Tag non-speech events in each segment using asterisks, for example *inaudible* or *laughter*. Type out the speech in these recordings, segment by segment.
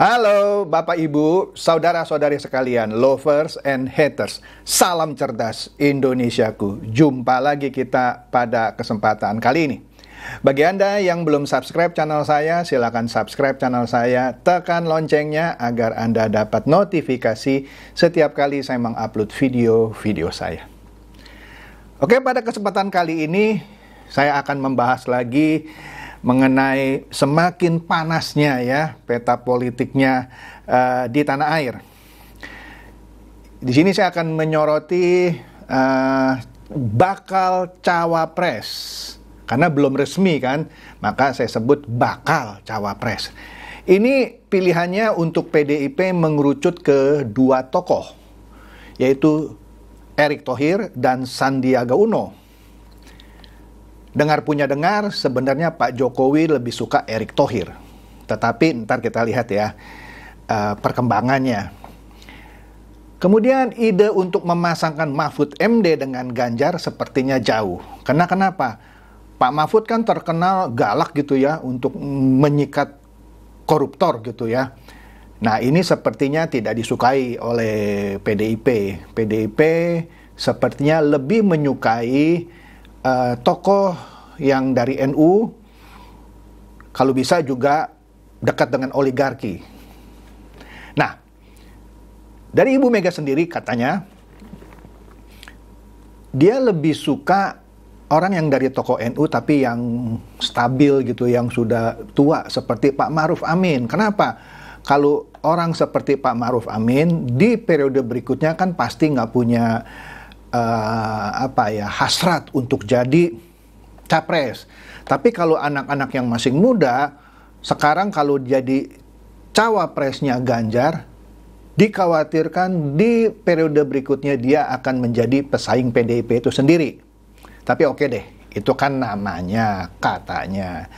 Halo Bapak Ibu, saudara-saudari sekalian, lovers and haters. Salam cerdas Indonesiaku. Jumpa lagi kita pada kesempatan kali ini. Bagi Anda yang belum subscribe channel saya, silakan subscribe channel saya, tekan loncengnya agar Anda dapat notifikasi setiap kali saya mengupload video-video saya. Oke, pada kesempatan kali ini saya akan membahas lagi mengenai semakin panasnya ya peta politiknya uh, di tanah air. Di sini saya akan menyoroti uh, bakal cawapres karena belum resmi kan, maka saya sebut bakal cawapres. Ini pilihannya untuk PDIP mengerucut ke dua tokoh, yaitu Erick Thohir dan Sandiaga Uno. Dengar punya dengar, sebenarnya Pak Jokowi lebih suka Erick Thohir. Tetapi ntar kita lihat ya uh, perkembangannya. Kemudian ide untuk memasangkan Mahfud MD dengan Ganjar sepertinya jauh. Karena kenapa? Pak Mahfud kan terkenal galak gitu ya untuk menyikat koruptor gitu ya. Nah ini sepertinya tidak disukai oleh PDIP. PDIP sepertinya lebih menyukai uh, tokoh yang dari NU kalau bisa juga dekat dengan oligarki. Nah, dari Ibu Mega sendiri katanya dia lebih suka orang yang dari tokoh NU tapi yang stabil gitu, yang sudah tua seperti Pak Maruf Amin. Kenapa? Kalau orang seperti Pak Maruf Amin di periode berikutnya kan pasti nggak punya uh, apa ya hasrat untuk jadi capres. Tapi kalau anak-anak yang masih muda sekarang kalau jadi cawapresnya Ganjar dikhawatirkan di periode berikutnya dia akan menjadi pesaing PDIP itu sendiri. Tapi oke deh, itu kan namanya, katanya.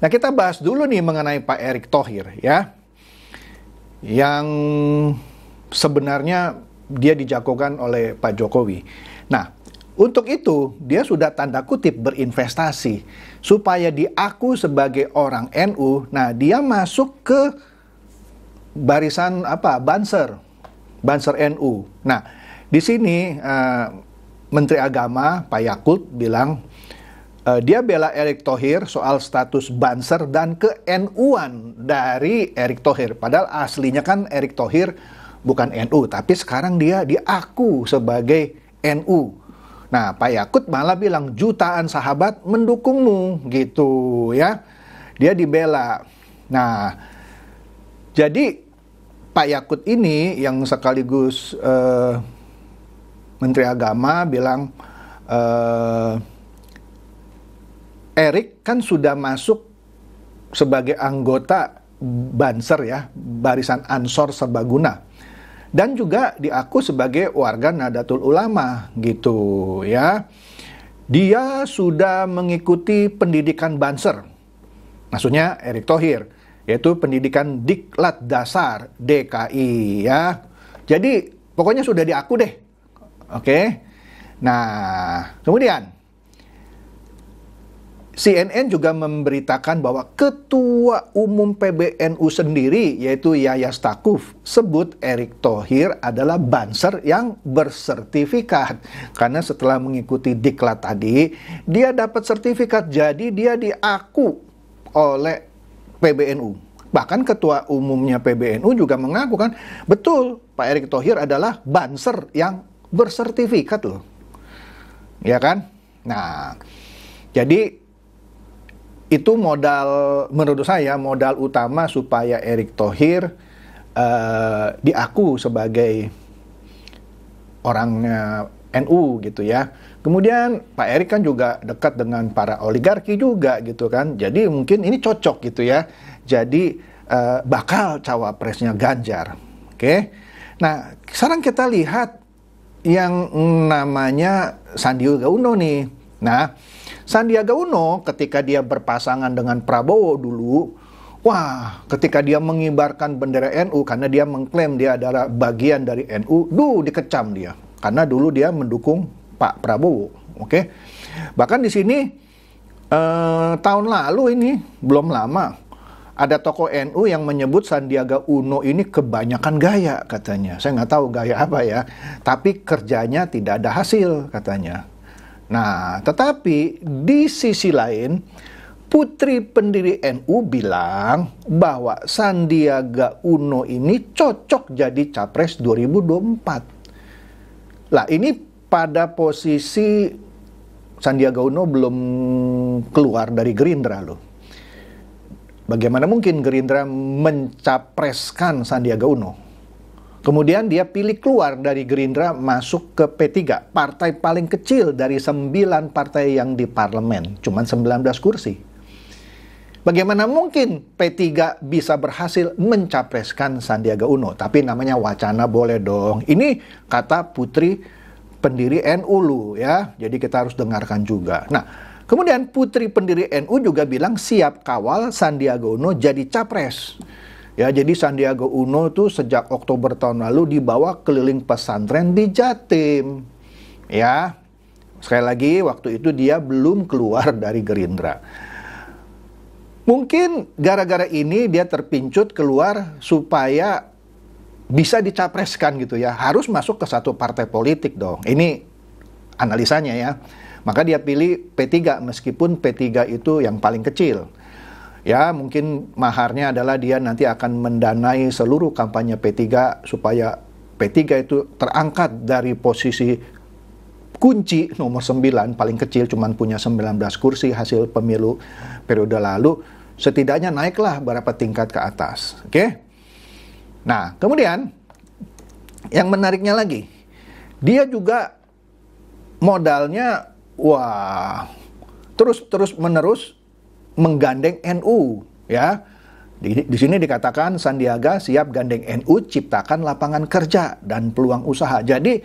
Nah, kita bahas dulu nih mengenai Pak Erick Thohir ya. Yang sebenarnya dia dijagokan oleh Pak Jokowi. Nah, untuk itu, dia sudah tanda kutip berinvestasi supaya diaku sebagai orang NU. Nah, dia masuk ke barisan apa? Banser. Banser NU. Nah, di sini uh, Menteri Agama Pak Yakut bilang eh, dia bela Erick Thohir soal status banser dan ke NU-an dari Erick Thohir. Padahal aslinya kan Erick Thohir bukan NU, tapi sekarang dia diaku sebagai NU. Nah, Pak Yakut malah bilang jutaan sahabat mendukungmu gitu ya. Dia dibela. Nah, jadi Pak Yakut ini yang sekaligus eh, Menteri Agama bilang eh, Erik kan sudah masuk sebagai anggota Banser ya, Barisan Ansor Serbaguna dan juga diaku sebagai warga Nadatul Ulama gitu ya. Dia sudah mengikuti pendidikan Banser. Maksudnya Erick Thohir, yaitu pendidikan Diklat Dasar DKI ya. Jadi pokoknya sudah diaku deh. Oke. Nah, kemudian CNN juga memberitakan bahwa Ketua Umum PBNU sendiri, yaitu Yayas Stakuf sebut Erick Thohir adalah banser yang bersertifikat. Karena setelah mengikuti diklat tadi, dia dapat sertifikat, jadi dia diaku oleh PBNU. Bahkan Ketua Umumnya PBNU juga mengaku kan, betul Pak Erick Thohir adalah banser yang bersertifikat loh. Ya kan? Nah, jadi itu modal menurut saya modal utama supaya Erick Thohir uh, diaku sebagai orangnya NU gitu ya. Kemudian Pak Erick kan juga dekat dengan para oligarki juga gitu kan. Jadi mungkin ini cocok gitu ya. Jadi uh, bakal cawapresnya Ganjar. Oke. Okay? Nah, sekarang kita lihat yang namanya Sandiaga Uno nih. Nah, Sandiaga Uno ketika dia berpasangan dengan Prabowo dulu, wah, ketika dia mengibarkan bendera NU karena dia mengklaim dia adalah bagian dari NU, duh dikecam dia karena dulu dia mendukung Pak Prabowo, oke? Bahkan di sini eh, tahun lalu ini belum lama ada tokoh NU yang menyebut Sandiaga Uno ini kebanyakan gaya katanya. Saya nggak tahu gaya apa ya, tapi kerjanya tidak ada hasil katanya. Nah, tetapi di sisi lain, putri pendiri NU bilang bahwa Sandiaga Uno ini cocok jadi capres 2024. Lah, ini pada posisi Sandiaga Uno belum keluar dari Gerindra loh. Bagaimana mungkin Gerindra mencapreskan Sandiaga Uno? Kemudian dia pilih keluar dari Gerindra masuk ke P3, partai paling kecil dari 9 partai yang di parlemen, cuman 19 kursi. Bagaimana mungkin P3 bisa berhasil mencapreskan Sandiaga Uno? Tapi namanya wacana boleh dong. Ini kata putri pendiri NU lu ya. Jadi kita harus dengarkan juga. Nah, kemudian putri pendiri NU juga bilang siap kawal Sandiaga Uno jadi capres. Ya, jadi Sandiaga Uno itu sejak Oktober tahun lalu dibawa keliling pesantren di Jatim. Ya. Sekali lagi waktu itu dia belum keluar *laughs* dari Gerindra. Mungkin gara-gara ini dia terpincut keluar supaya bisa dicapreskan gitu ya. Harus masuk ke satu partai politik dong. Ini analisanya ya. Maka dia pilih P3 meskipun P3 itu yang paling kecil ya mungkin maharnya adalah dia nanti akan mendanai seluruh kampanye P3 supaya P3 itu terangkat dari posisi kunci nomor 9 paling kecil cuman punya 19 kursi hasil pemilu periode lalu setidaknya naiklah berapa tingkat ke atas oke okay? nah kemudian yang menariknya lagi dia juga modalnya wah terus terus menerus menggandeng NU ya. Di, di sini dikatakan Sandiaga siap gandeng NU ciptakan lapangan kerja dan peluang usaha. Jadi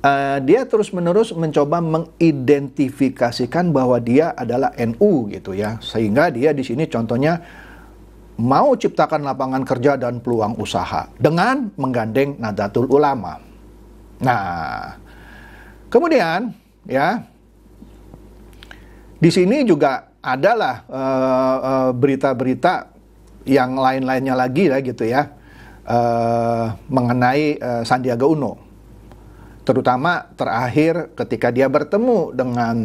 uh, dia terus-menerus mencoba mengidentifikasikan bahwa dia adalah NU gitu ya. Sehingga dia di sini contohnya mau ciptakan lapangan kerja dan peluang usaha dengan menggandeng Nadatul Ulama. Nah, kemudian ya di sini juga adalah uh, uh, berita-berita yang lain-lainnya lagi ya gitu ya uh, mengenai uh, Sandiaga Uno, terutama terakhir ketika dia bertemu dengan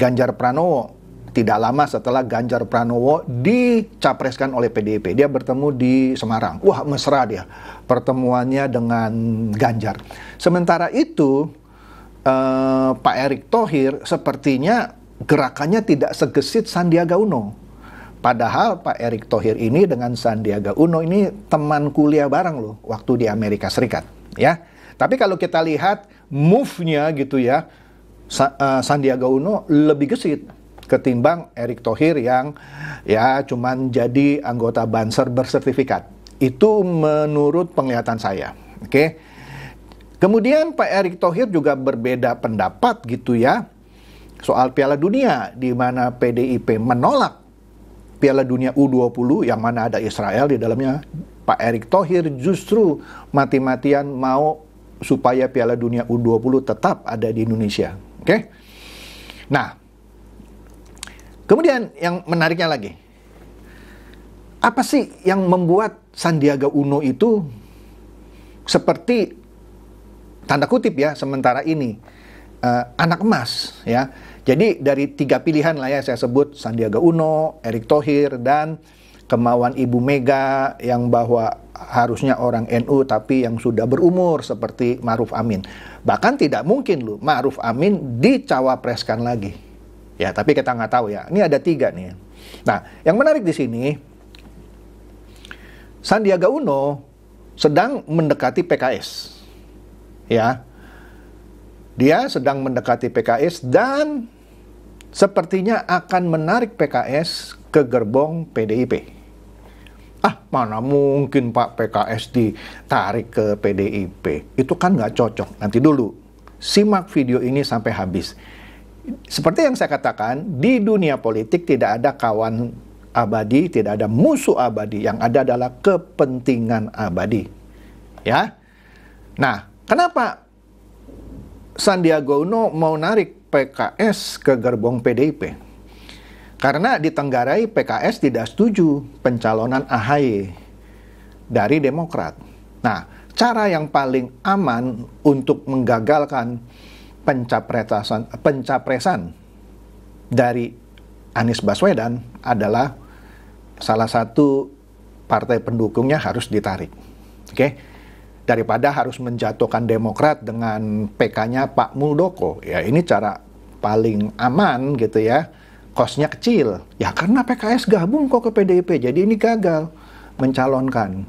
Ganjar Pranowo tidak lama setelah Ganjar Pranowo dicapreskan oleh PDIP. Dia bertemu di Semarang. Wah, mesra dia pertemuannya dengan Ganjar. Sementara itu uh, Pak Erick Thohir sepertinya gerakannya tidak segesit Sandiaga Uno. Padahal Pak Erick Thohir ini dengan Sandiaga Uno ini teman kuliah bareng loh waktu di Amerika Serikat, ya. Tapi kalau kita lihat move-nya gitu ya, eh, Sandiaga Uno lebih gesit ketimbang Erick Thohir yang ya cuman jadi anggota Banser bersertifikat. Itu menurut penglihatan saya. Oke. Okay? Kemudian Pak Erick Thohir juga berbeda pendapat gitu ya soal Piala Dunia di mana PDIP menolak Piala Dunia U20 yang mana ada Israel di dalamnya Pak Erick Thohir justru mati-matian mau supaya Piala Dunia U20 tetap ada di Indonesia. Oke? Okay? Nah, kemudian yang menariknya lagi. Apa sih yang membuat Sandiaga Uno itu seperti tanda kutip ya sementara ini uh, anak emas ya. Jadi dari tiga pilihan lah ya saya sebut Sandiaga Uno, Erick Thohir dan kemauan Ibu Mega yang bahwa harusnya orang NU tapi yang sudah berumur seperti Maruf Amin. Bahkan tidak mungkin loh Maruf Amin dicawapreskan lagi. Ya, tapi kita nggak tahu ya. Ini ada tiga nih. Nah, yang menarik di sini Sandiaga Uno sedang mendekati PKS. Ya, dia sedang mendekati PKS dan sepertinya akan menarik PKS ke gerbong PDIP. Ah, mana mungkin Pak PKS ditarik ke PDIP. Itu kan nggak cocok. Nanti dulu, simak video ini sampai habis. Seperti yang saya katakan, di dunia politik tidak ada kawan abadi, tidak ada musuh abadi. Yang ada adalah kepentingan abadi. Ya. Nah, kenapa Sandiaga Uno mau narik PKS ke gerbong PDIP. Karena di Tenggarai PKS tidak setuju pencalonan AHY dari Demokrat. Nah, cara yang paling aman untuk menggagalkan pencapresan, pencapresan dari Anies Baswedan adalah salah satu partai pendukungnya harus ditarik. Oke. Okay? daripada harus menjatuhkan Demokrat dengan PK-nya Pak Muldoko. Ya ini cara paling aman gitu ya. Kosnya kecil. Ya karena PKS gabung kok ke PDIP. Jadi ini gagal mencalonkan.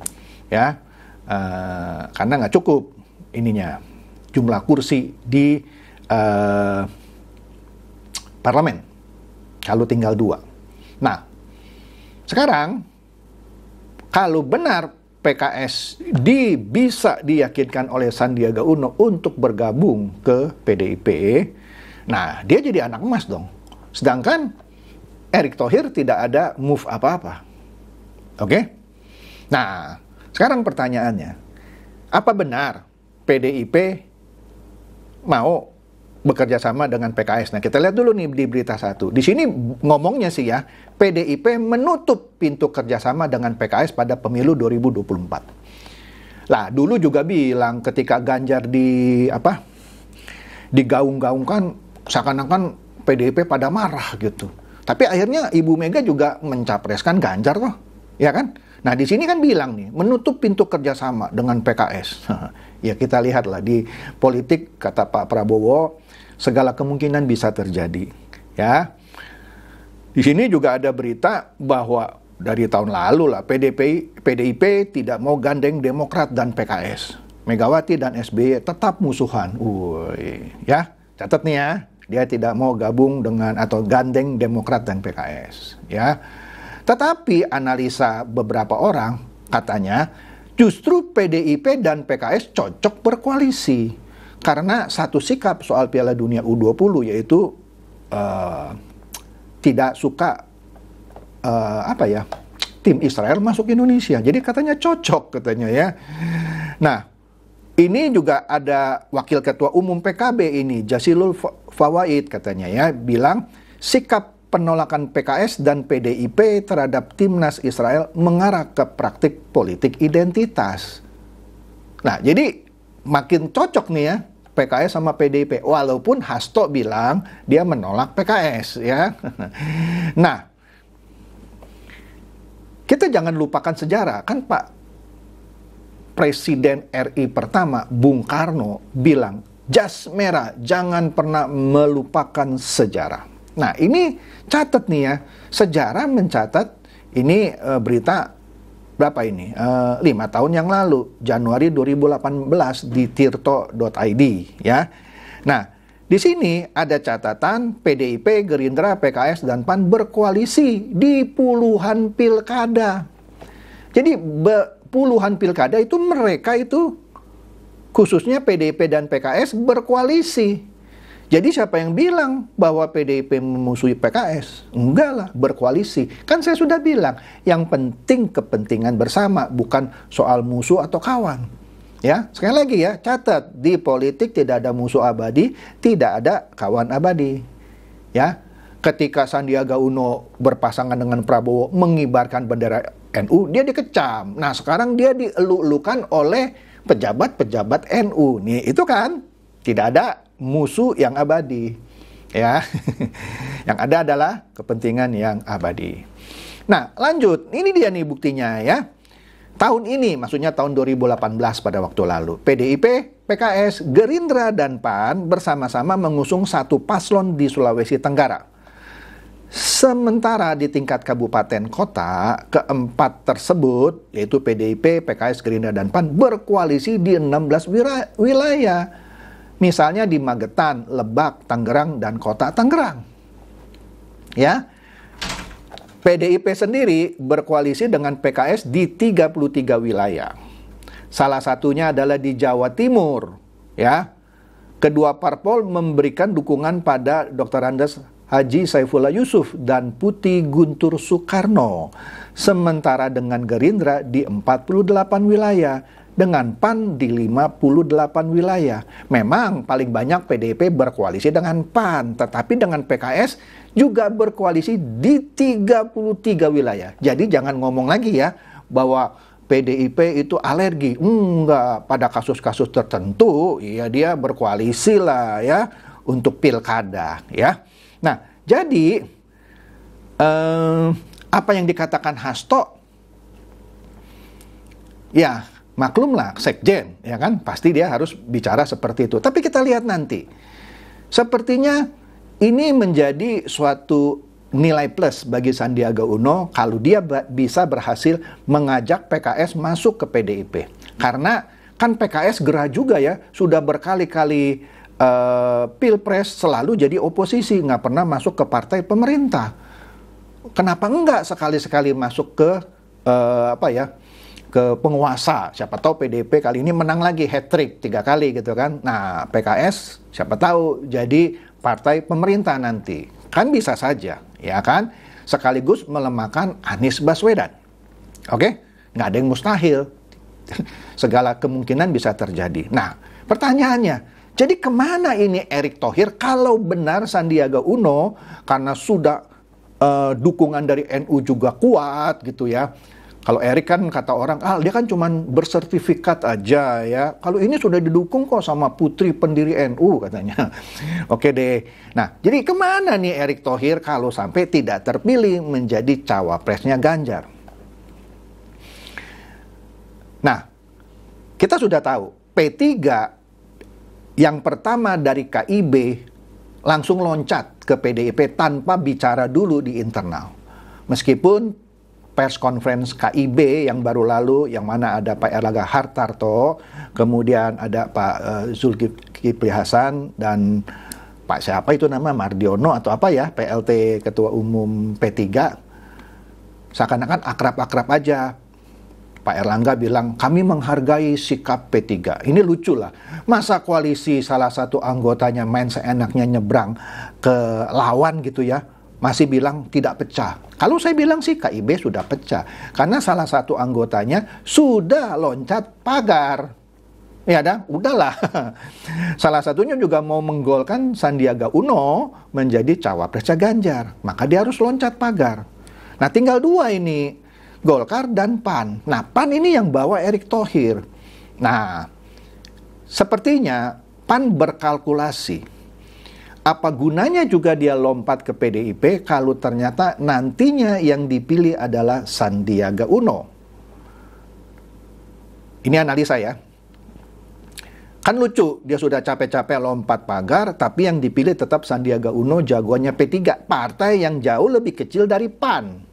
Ya. Uh, karena nggak cukup ininya jumlah kursi di uh, parlemen kalau tinggal dua. Nah, sekarang kalau benar PKS di bisa diyakinkan oleh Sandiaga Uno untuk bergabung ke PDIP, nah dia jadi anak emas dong. Sedangkan Erick Thohir tidak ada move apa-apa. Oke? Okay? Nah, sekarang pertanyaannya, apa benar PDIP mau bekerja sama dengan PKS. Nah, kita lihat dulu nih di berita satu. Di sini ngomongnya sih ya, PDIP menutup pintu kerjasama dengan PKS pada pemilu 2024. Lah, dulu juga bilang ketika Ganjar di apa digaung-gaungkan seakan-akan PDIP pada marah gitu. Tapi akhirnya Ibu Mega juga mencapreskan Ganjar loh, ya kan? Nah di sini kan bilang nih, menutup pintu kerjasama dengan PKS. *laughs* ya kita lihatlah di politik kata Pak Prabowo, segala kemungkinan bisa terjadi. Ya, di sini juga ada berita bahwa dari tahun lalu lah PDP, PDIP tidak mau gandeng Demokrat dan PKS. Megawati dan SBY tetap musuhan. Uy, ya, catat nih ya. Dia tidak mau gabung dengan atau gandeng Demokrat dan PKS, ya. Tetapi analisa beberapa orang katanya justru PDIP dan PKS cocok berkoalisi karena satu sikap soal Piala Dunia U20 yaitu uh, tidak suka uh, apa ya tim Israel masuk Indonesia. Jadi katanya cocok katanya ya. Nah, ini juga ada Wakil Ketua Umum PKB ini, Jasilul Fawaid katanya ya, bilang sikap penolakan PKS dan PDIP terhadap timnas Israel mengarah ke praktik politik identitas. Nah, jadi makin cocok nih ya PKS sama PDIP. Walaupun Hasto bilang dia menolak PKS ya. *laughs* Nah, kita jangan lupakan sejarah kan Pak Presiden RI pertama Bung Karno bilang jas merah jangan pernah melupakan sejarah. Nah, ini catat nih ya. Sejarah mencatat ini uh, berita berapa ini? Eh, lima 5 tahun yang lalu, Januari 2018 di tirto.id ya. Nah, di sini ada catatan PDIP, Gerindra, PKS dan PAN berkoalisi di puluhan pilkada. Jadi puluhan pilkada itu mereka itu khususnya PDIP dan PKS berkoalisi jadi siapa yang bilang bahwa PDIP memusuhi PKS? Enggak lah, berkoalisi. Kan saya sudah bilang, yang penting kepentingan bersama, bukan soal musuh atau kawan. Ya, sekali lagi ya, catat di politik tidak ada musuh abadi, tidak ada kawan abadi. Ya, ketika Sandiaga Uno berpasangan dengan Prabowo mengibarkan bendera NU, dia dikecam. Nah, sekarang dia dielu-elukan oleh pejabat-pejabat NU. Nih, itu kan tidak ada musuh yang abadi. Ya. *laughs* yang ada adalah kepentingan yang abadi. Nah, lanjut. Ini dia nih buktinya ya. Tahun ini, maksudnya tahun 2018 pada waktu lalu, PDIP, PKS, Gerindra, dan PAN bersama-sama mengusung satu paslon di Sulawesi Tenggara. Sementara di tingkat kabupaten kota, keempat tersebut, yaitu PDIP, PKS, Gerindra, dan PAN, berkoalisi di 16 wilayah. Misalnya di Magetan, Lebak, Tangerang, dan kota Tangerang. Ya, PDIP sendiri berkoalisi dengan PKS di 33 wilayah. Salah satunya adalah di Jawa Timur, ya. Kedua parpol memberikan dukungan pada Dr. Andes Haji Saifullah Yusuf dan Putih Guntur Soekarno. Sementara dengan Gerindra di 48 wilayah dengan PAN di 58 wilayah. Memang paling banyak PDIP berkoalisi dengan PAN, tetapi dengan PKS juga berkoalisi di 33 wilayah. Jadi jangan ngomong lagi ya bahwa PDIP itu alergi. Enggak, pada kasus-kasus tertentu ya dia berkoalisi lah ya untuk pilkada ya. Nah, jadi eh, apa yang dikatakan Hasto ya maklumlah sekjen, ya kan? Pasti dia harus bicara seperti itu. Tapi kita lihat nanti. Sepertinya ini menjadi suatu nilai plus bagi Sandiaga Uno kalau dia bisa berhasil mengajak PKS masuk ke PDIP. Karena kan PKS gerah juga ya, sudah berkali-kali uh, pilpres selalu jadi oposisi, nggak pernah masuk ke partai pemerintah. Kenapa enggak sekali-sekali masuk ke uh, apa ya ke penguasa. Siapa tahu PDP kali ini menang lagi hat trick tiga kali gitu kan. Nah PKS siapa tahu jadi partai pemerintah nanti kan bisa saja ya kan sekaligus melemahkan Anies Baswedan. Oke, nggak ada yang mustahil. *laughs* Segala kemungkinan bisa terjadi. Nah, pertanyaannya, jadi kemana ini Erick Thohir kalau benar Sandiaga Uno karena sudah uh, dukungan dari NU juga kuat gitu ya kalau Erik kan kata orang, ah dia kan cuma bersertifikat aja ya. Kalau ini sudah didukung kok sama putri pendiri NU katanya. *laughs* Oke deh. Nah, jadi kemana nih Erik Thohir kalau sampai tidak terpilih menjadi cawapresnya Ganjar? Nah, kita sudah tahu P3 yang pertama dari KIB langsung loncat ke PDIP tanpa bicara dulu di internal. Meskipun Pers conference KIB yang baru lalu yang mana ada Pak Erlangga Hartarto, kemudian ada Pak eh, Zulkifli Hasan dan Pak siapa itu nama Mardiono atau apa ya PLT Ketua Umum P3 seakan-akan akrab-akrab aja Pak Erlangga bilang kami menghargai sikap P3 ini lucu lah masa koalisi salah satu anggotanya main seenaknya nyebrang ke lawan gitu ya masih bilang tidak pecah. Kalau saya bilang sih KIB sudah pecah karena salah satu anggotanya sudah loncat pagar. Ya dah, udahlah. *laughs* Salah satunya juga mau menggolkan Sandiaga Uno menjadi cawapresnya Ganjar, maka dia harus loncat pagar. Nah, tinggal dua ini, Golkar dan PAN. Nah, PAN ini yang bawa Erick Thohir. Nah, sepertinya PAN berkalkulasi apa gunanya juga dia lompat ke PDIP kalau ternyata nantinya yang dipilih adalah Sandiaga Uno? Ini analisa ya. Kan lucu, dia sudah capek-capek lompat pagar, tapi yang dipilih tetap Sandiaga Uno jagoannya P3, partai yang jauh lebih kecil dari PAN.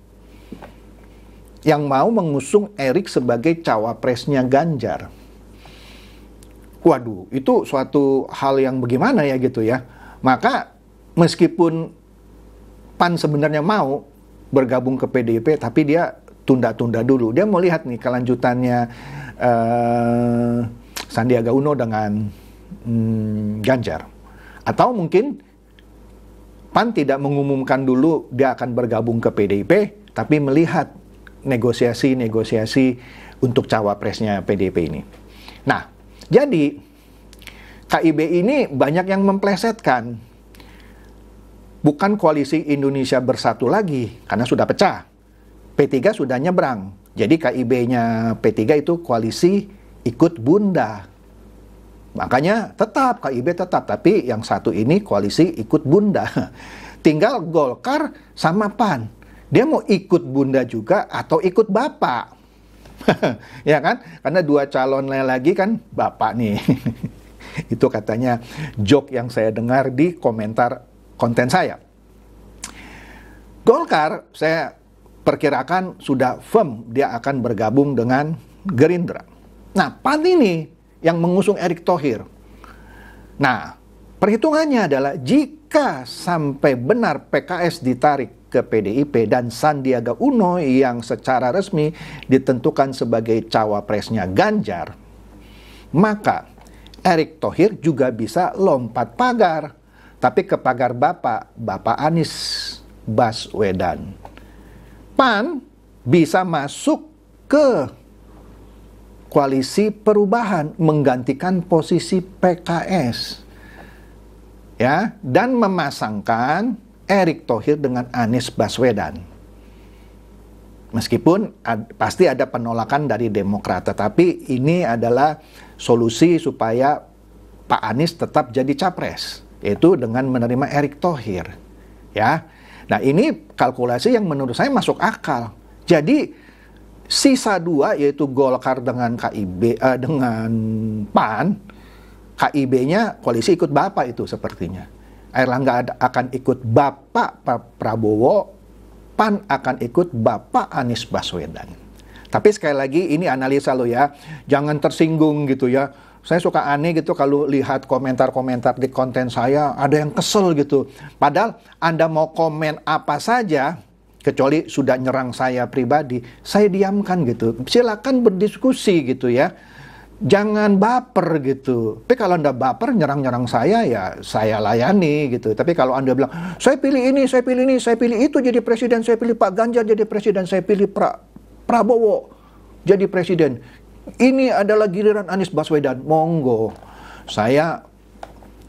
Yang mau mengusung Erik sebagai cawapresnya Ganjar. Waduh, itu suatu hal yang bagaimana ya gitu ya maka meskipun PAN sebenarnya mau bergabung ke PDIP, tapi dia tunda-tunda dulu. Dia mau lihat nih kelanjutannya eh, Sandiaga Uno dengan hmm, Ganjar. Atau mungkin PAN tidak mengumumkan dulu dia akan bergabung ke PDIP, tapi melihat negosiasi-negosiasi untuk cawapresnya PDIP ini. Nah, jadi KIB ini banyak yang memplesetkan. Bukan koalisi Indonesia bersatu lagi, karena sudah pecah. P3 sudah nyebrang. Jadi KIB-nya P3 itu koalisi ikut bunda. Makanya tetap, KIB tetap. Tapi yang satu ini koalisi ikut bunda. *laughs* Tinggal Golkar sama PAN. Dia mau ikut bunda juga atau ikut bapak. *laughs* ya kan? Karena dua calonnya lagi kan bapak nih. *laughs* *laughs* Itu katanya joke yang saya dengar di komentar konten saya. Golkar saya perkirakan sudah firm dia akan bergabung dengan Gerindra. Nah, PAN ini yang mengusung Erick Thohir. Nah, perhitungannya adalah jika sampai benar PKS ditarik ke PDIP dan Sandiaga Uno yang secara resmi ditentukan sebagai cawapresnya Ganjar, maka Erick Thohir juga bisa lompat pagar, tapi ke pagar Bapak, Bapak Anies Baswedan. PAN bisa masuk ke koalisi perubahan menggantikan posisi PKS. Ya, dan memasangkan Erick Thohir dengan Anies Baswedan. Meskipun ad, pasti ada penolakan dari Demokrat, tetapi ini adalah solusi supaya Pak Anies tetap jadi capres, yaitu dengan menerima Erick Thohir. Ya. Nah, ini kalkulasi yang menurut saya masuk akal. Jadi sisa dua yaitu Golkar dengan KIB eh, dengan PAN, KIB-nya koalisi ikut Bapak itu sepertinya. Erlangga akan ikut Bapak Prabowo, PAN akan ikut Bapak Anies Baswedan. Tapi sekali lagi ini analisa lo ya, jangan tersinggung gitu ya. Saya suka aneh gitu kalau lihat komentar-komentar di konten saya ada yang kesel gitu. Padahal Anda mau komen apa saja, kecuali sudah nyerang saya pribadi, saya diamkan gitu. Silakan berdiskusi gitu ya. Jangan baper gitu. Tapi kalau Anda baper nyerang-nyerang saya ya saya layani gitu. Tapi kalau Anda bilang, "Saya pilih ini, saya pilih ini, saya pilih itu jadi presiden, saya pilih Pak Ganjar jadi presiden, saya pilih pra Prabowo jadi presiden. Ini adalah giliran Anies Baswedan. Monggo. Saya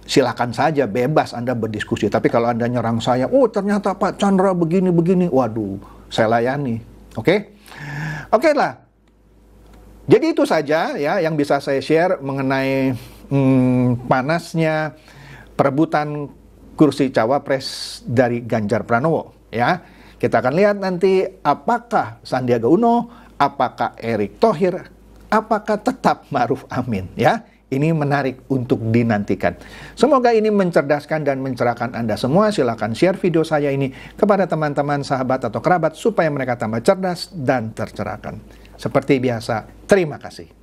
silakan saja bebas Anda berdiskusi. Tapi kalau Anda nyerang saya, oh ternyata Pak Chandra begini-begini. Waduh, saya layani. Oke? Okay? Oke okay lah. Jadi itu saja ya yang bisa saya share mengenai hmm, panasnya perebutan kursi cawapres dari Ganjar Pranowo ya. Kita akan lihat nanti apakah Sandiaga Uno, apakah Erick Thohir, apakah tetap Maruf Amin ya. Ini menarik untuk dinantikan. Semoga ini mencerdaskan dan mencerahkan Anda semua. Silahkan share video saya ini kepada teman-teman, sahabat, atau kerabat supaya mereka tambah cerdas dan tercerahkan. Seperti biasa, terima kasih.